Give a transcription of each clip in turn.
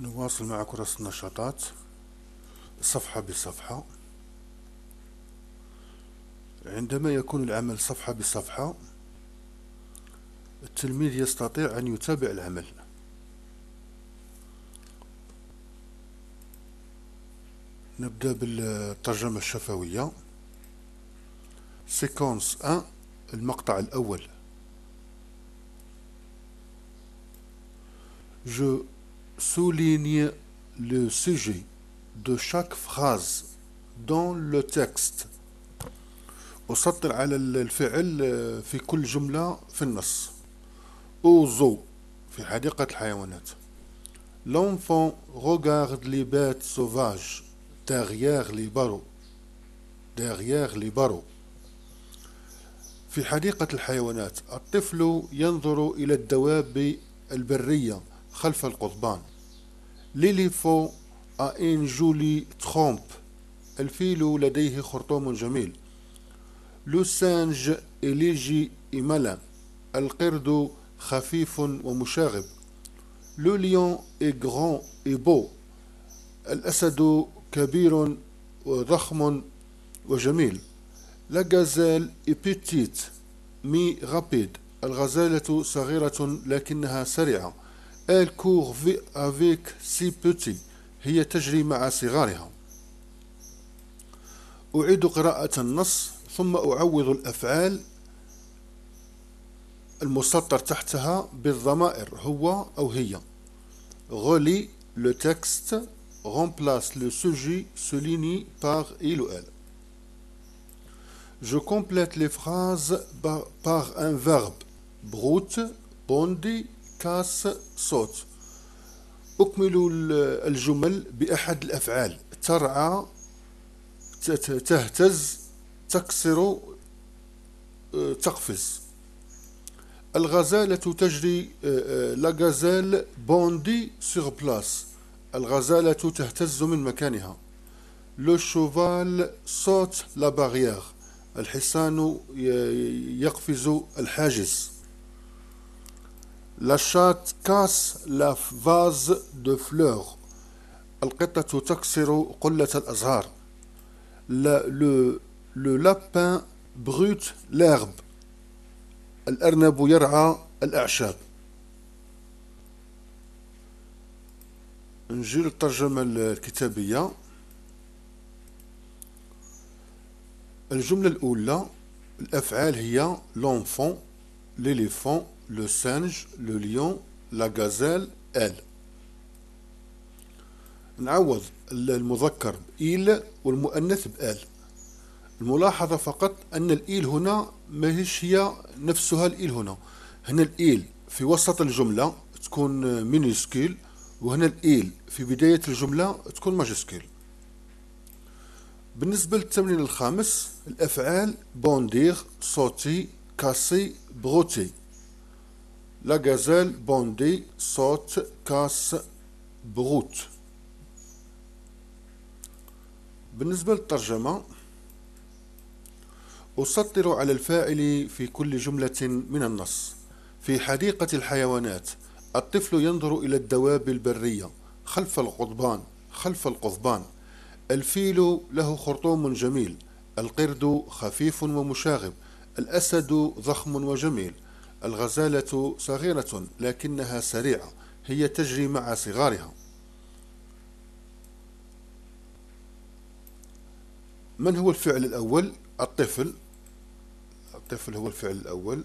نواصل مع كرس النشاطات صفحة بصفحة عندما يكون العمل صفحة بصفحة التلميذ يستطيع أن يتابع العمل نبدأ بالترجمة الشفوية سيكونس 1 المقطع الأول Je souligne le sujet de chaque phrase dans le texte وسطر على الفعل في كل جملة في النص أوزو في حديقة الحيوانات L'enfant regarde les bêtes sauvages derrière les barreaux derrière les barreaux في حديقة الحيوانات الطفل ينظر إلى الدواب البرية خلف القضبان ليليفو أين جولي تخومب الفيل لديه خرطوم جميل لوسانج إليجي إملا القرد خفيف ومشاغب لو ليون إي غران إي بو الأسد كبير وضخم وجميل لا غازيل إي بيتيت مي غابيد الغزالة صغيرة لكنها سريعة elle court vi avec six petits. هي تجري مع صغارها. أعيد قراءة النص ثم أعوض الأفعال المسطر تحتها بالضمائر هو أو هي. غولي لو تكست غومبلاس لو سوجي سوليني باغ إيل إل. جو كومبليت لي فراز باغ ان verbe. Brute, بوندي كاس صوت أكمل الجمل بأحد الأفعال ترعى تهتز تكسر آه، تقفز الغزالة تجري آه، آه، لا غازال بوندي سور بلاس الغزالة تهتز من مكانها لو شوفال صوت لا الحصان يقفز الحاجز La chatte casse la vase de fleurs. القطة تكسر قلة الأزهار. La, le, le lapin brute l'herbe. الأرنب يرعى الأعشاب. نجي للترجمة الكتابية. الجملة الأولى الأفعال هي l'enfant l'éléphant, le singe, le lion, la gazelle, elle. نعوض المذكر إيل والمؤنث بآل الملاحظة فقط أن الإيل هنا ماهيش هي نفسها الإيل هنا هنا الإيل في وسط الجملة تكون مينيسكيل وهنا الإيل في بداية الجملة تكون ماجسكيل بالنسبة للتمرين الخامس الأفعال بوندير صوتي كاسي بروتي لا غازيل بوندي صوت كاس بروت بالنسبة للترجمة أسطر على الفاعل في كل جملة من النص في حديقة الحيوانات الطفل ينظر إلى الدواب البرية خلف القضبان خلف القضبان الفيل له خرطوم جميل القرد خفيف ومشاغب الأسد ضخم وجميل الغزالة صغيرة لكنها سريعة هي تجري مع صغارها من هو الفعل الأول؟ الطفل الطفل هو الفعل الأول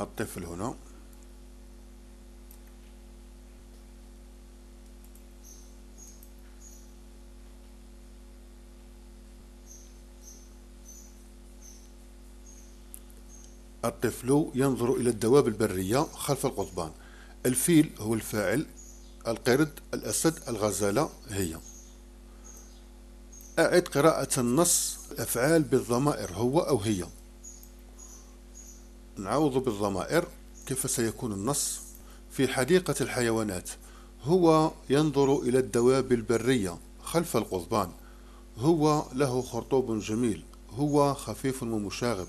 الطفل هنا الطفل ينظر إلى الدواب البرية خلف القضبان الفيل هو الفاعل القرد الأسد الغزالة هي أعد قراءة النص الأفعال بالضمائر هو أو هي نعوض بالضمائر كيف سيكون النص في حديقة الحيوانات هو ينظر إلى الدواب البرية خلف القضبان هو له خرطوب جميل هو خفيف ومشاغب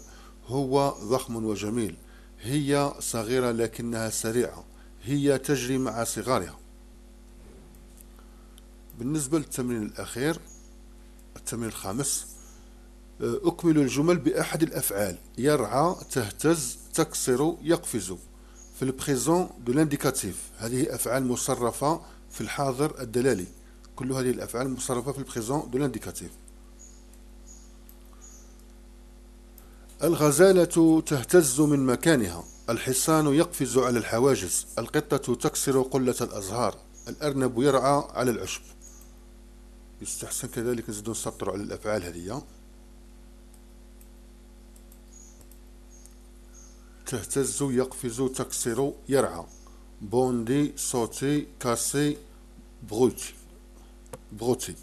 هو ضخم وجميل هي صغيرة لكنها سريعة هي تجري مع صغارها بالنسبة للتمرين الأخير التمرين الخامس أه، أكمل الجمل بأحد الأفعال يرعى تهتز تكسر يقفز في البريزون دو لانديكاتيف هذه أفعال مصرفة في الحاضر الدلالي كل هذه الأفعال مصرفة في البريزون دو لانديكاتيف الغزالة تهتز من مكانها الحصان يقفز على الحواجز القطة تكسر قلة الأزهار الأرنب يرعى على العشب يستحسن كذلك نزيدو نسطرو على الأفعال هذه تهتز يقفز تكسر يرعى بوندي صوتي كاسي بغوتي بغوتي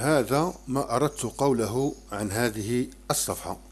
هذا ما أردت قوله عن هذه الصفحة